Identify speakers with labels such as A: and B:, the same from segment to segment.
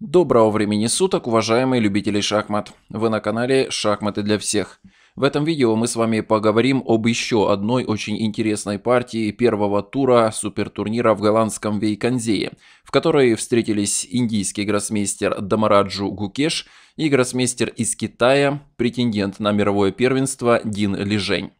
A: Доброго времени суток, уважаемые любители шахмат! Вы на канале «Шахматы для всех». В этом видео мы с вами поговорим об еще одной очень интересной партии первого тура супертурнира в голландском Вейконзее, в которой встретились индийский гроссмейстер Дамараджу Гукеш и гроссмейстер из Китая, претендент на мировое первенство Дин Лижень.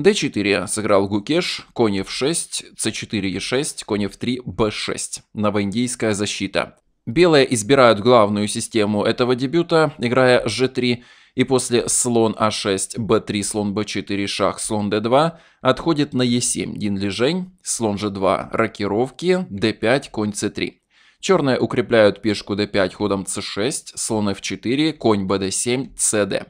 A: d4 сыграл Гукеш, конь f6, c4 e6, конь f3, b6, новоиндийская защита. Белые избирают главную систему этого дебюта, играя g3, и после слон а6, b3, слон b4, шах, слон d2 отходит на e7, динлижень, слон g2, рокировки, d5, конь c3. Черные укрепляют пешку d5 ходом c6, слон f4, конь bd7, cd.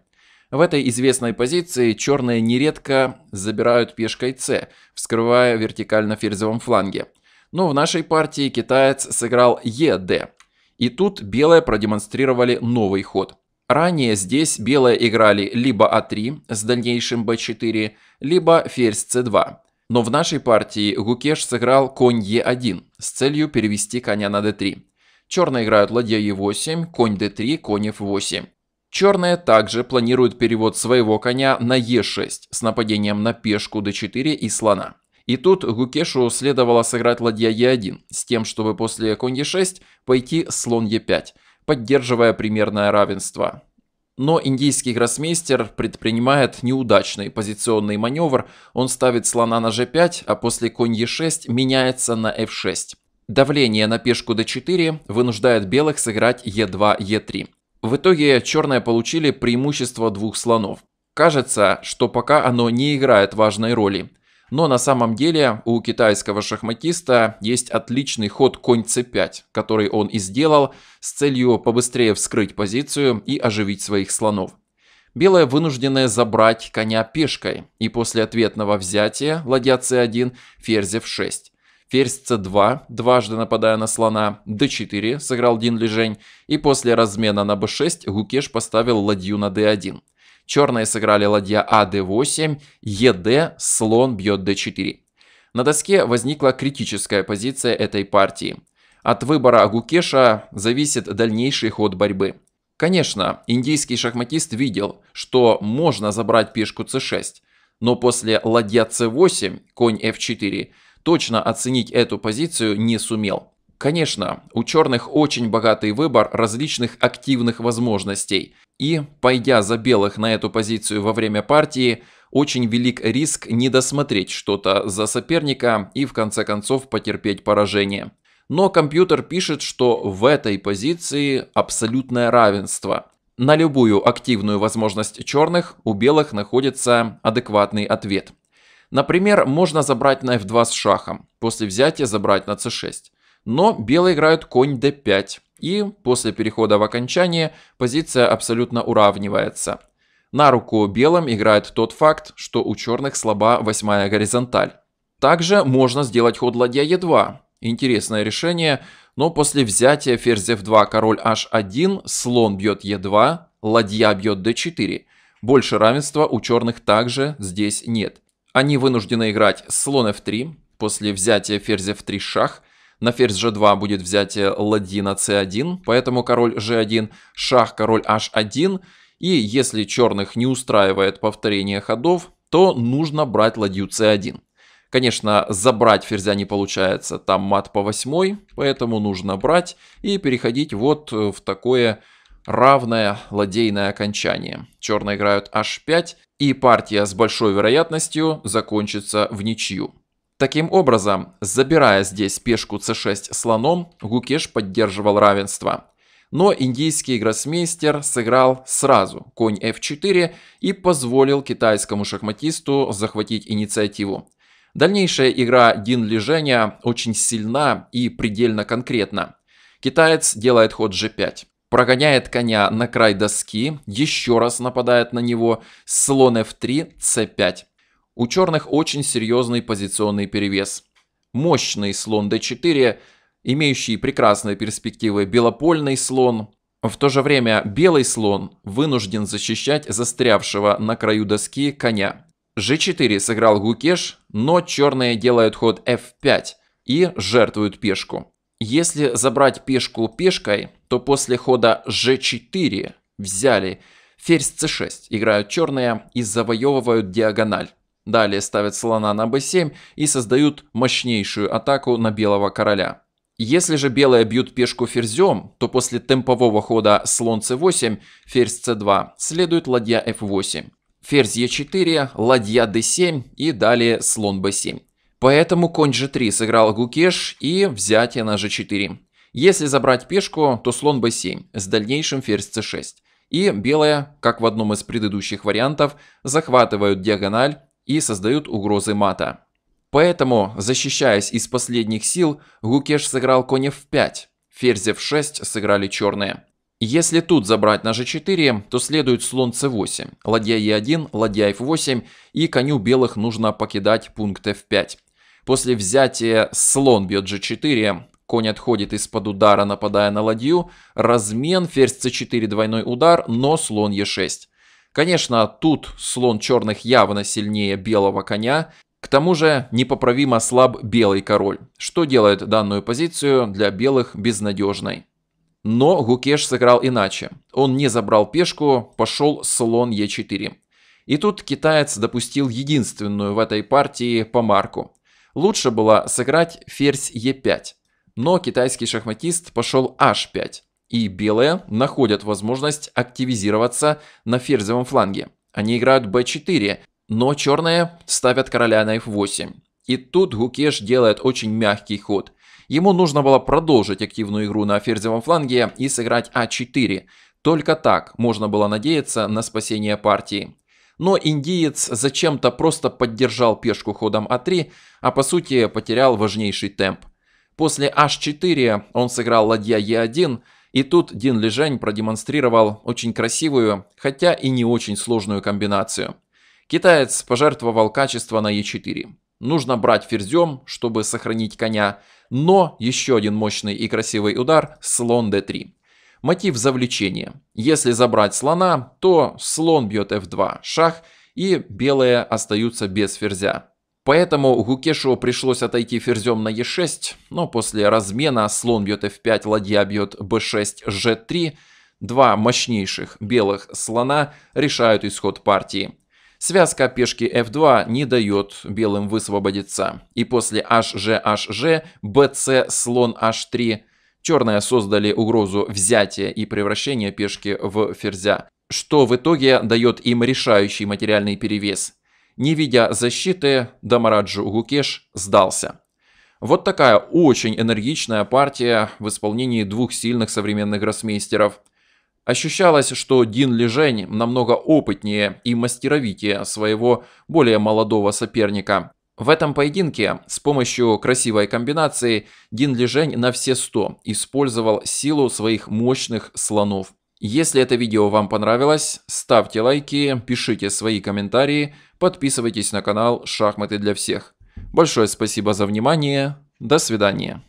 A: В этой известной позиции черные нередко забирают пешкой c, вскрывая вертикально ферзевом фланге. Но в нашей партии китаец сыграл ед, и тут белые продемонстрировали новый ход. Ранее здесь белые играли либо А3 с дальнейшим Б4, либо ферзь С2. Но в нашей партии Гукеш сыграл конь Е1 с целью перевести коня на Д3. Черные играют ладья Е8, конь Д3, конь Ф8. Черные также планируют перевод своего коня на Е6 с нападением на пешку d4 и слона. И тут Гукешу следовало сыграть ладья Е1, с тем, чтобы после конь Е6 пойти слон Е5, поддерживая примерное равенство. Но индийский гроссмейстер предпринимает неудачный позиционный маневр, он ставит слона на g5, а после конь e6 меняется на f6. Давление на пешку d4 вынуждает белых сыграть e2, e3. В итоге черные получили преимущество двух слонов. Кажется, что пока оно не играет важной роли – но на самом деле у китайского шахматиста есть отличный ход конь c5, который он и сделал с целью побыстрее вскрыть позицию и оживить своих слонов. Белое вынужденная забрать коня пешкой, и после ответного взятия ладья c1, ферзь f6. Ферзь c2, дважды нападая на слона, d4 сыграл Дин Лежень, и после размена на b6 Гукеш поставил ладью на d1. Черные сыграли ладья АД8, ЕД, слон бьет Д4. На доске возникла критическая позиция этой партии. От выбора Агукеша зависит дальнейший ход борьбы. Конечно, индийский шахматист видел, что можно забрать пешку c6, но после ладья c8, конь f4, точно оценить эту позицию не сумел. Конечно, у черных очень богатый выбор различных активных возможностей, и, пойдя за белых на эту позицию во время партии, очень велик риск не досмотреть что-то за соперника и в конце концов потерпеть поражение. Но компьютер пишет, что в этой позиции абсолютное равенство. На любую активную возможность черных у белых находится адекватный ответ. Например, можно забрать на f2 с шахом, после взятия забрать на c6. Но белые играют конь d5, и после перехода в окончание позиция абсолютно уравнивается. На руку белым играет тот факт, что у черных слаба восьмая горизонталь. Также можно сделать ход ладья Е2. Интересное решение, но после взятия ферзь F2, король H1, слон бьет Е2, ладья бьет d4. Больше равенства у черных также здесь нет. Они вынуждены играть слон f3, после взятия ферзь f3 шах, на ферзь g2 будет взятие э, ладьи на c1, поэтому король g1, шах король h1. И если черных не устраивает повторение ходов, то нужно брать ладью c1. Конечно, забрать ферзя не получается, там мат по восьмой, поэтому нужно брать и переходить вот э, в такое равное ладейное окончание. Черные играют h5, и партия с большой вероятностью закончится в ничью. Таким образом, забирая здесь пешку c6 слоном, Гукеш поддерживал равенство. Но индийский гроссмейстер сыграл сразу конь f4 и позволил китайскому шахматисту захватить инициативу. Дальнейшая игра Дин Лиженя очень сильна и предельно конкретна. Китаец делает ход g5 прогоняет коня на край доски, еще раз нападает на него, слон f3, c5. У черных очень серьезный позиционный перевес. Мощный слон d4, имеющий прекрасные перспективы белопольный слон. В то же время белый слон вынужден защищать застрявшего на краю доски коня. g4 сыграл гукеш, но черные делают ход f5 и жертвуют пешку. Если забрать пешку пешкой, то после хода g4 взяли ферзь c6 играют черные и завоевывают диагональ. Далее ставят слона на b7 и создают мощнейшую атаку на белого короля. Если же белые бьют пешку ферзем, то после темпового хода слон c8, ферзь c2 следует ладья f8. Ферзь e4, ладья d7 и далее слон b7. Поэтому конь g3 сыграл гукеш и взятие на g4. Если забрать пешку, то слон b7 с дальнейшим ферзь c6. И белые, как в одном из предыдущих вариантов, захватывают диагональ и создают угрозы мата. Поэтому, защищаясь из последних сил, Гукеш сыграл коня в 5, ферзя в 6 сыграли черные. Если тут забрать на g4, то следует слон c8, ладья e1, ладья f8 и коню белых нужно покидать пункт f5. После взятия слон бьет g4, конь отходит из-под удара, нападая на ладью, размен, ферзь c4 двойной удар, но слон e6. Конечно, тут слон черных явно сильнее белого коня. К тому же непоправимо слаб белый король, что делает данную позицию для белых безнадежной. Но Гукеш сыграл иначе. Он не забрал пешку, пошел слон Е4. И тут китаец допустил единственную в этой партии помарку. Лучше было сыграть ферзь Е5. Но китайский шахматист пошел H5 и белые находят возможность активизироваться на ферзевом фланге. Они играют b4, но черные ставят короля на f8. И тут Гукеш делает очень мягкий ход. Ему нужно было продолжить активную игру на ферзевом фланге и сыграть а4. Только так можно было надеяться на спасение партии. Но индиец зачем-то просто поддержал пешку ходом а3, а по сути потерял важнейший темп. После h4 он сыграл ладья e1, и тут Дин Лежань продемонстрировал очень красивую, хотя и не очень сложную комбинацию. Китаец пожертвовал качество на Е4. Нужно брать ферзем, чтобы сохранить коня, но еще один мощный и красивый удар – слон d3. Мотив завлечения. Если забрать слона, то слон бьет f2, шах, и белые остаются без ферзя. Поэтому Гукешу пришлось отойти ферзем на e6, но после размена слон бьет f5, ладья бьет b6, g3. Два мощнейших белых слона решают исход партии. Связка пешки f2 не дает белым высвободиться. И после hg, hg, bc, слон h3. Черные создали угрозу взятия и превращения пешки в ферзя, что в итоге дает им решающий материальный перевес – не видя защиты, Дамараджу Гукеш сдался. Вот такая очень энергичная партия в исполнении двух сильных современных гроссмейстеров. Ощущалось, что Дин Лежень намного опытнее и мастеровитее своего более молодого соперника. В этом поединке с помощью красивой комбинации Дин Лежень на все 100 использовал силу своих мощных слонов. Если это видео вам понравилось, ставьте лайки, пишите свои комментарии, подписывайтесь на канал «Шахматы для всех». Большое спасибо за внимание, до свидания.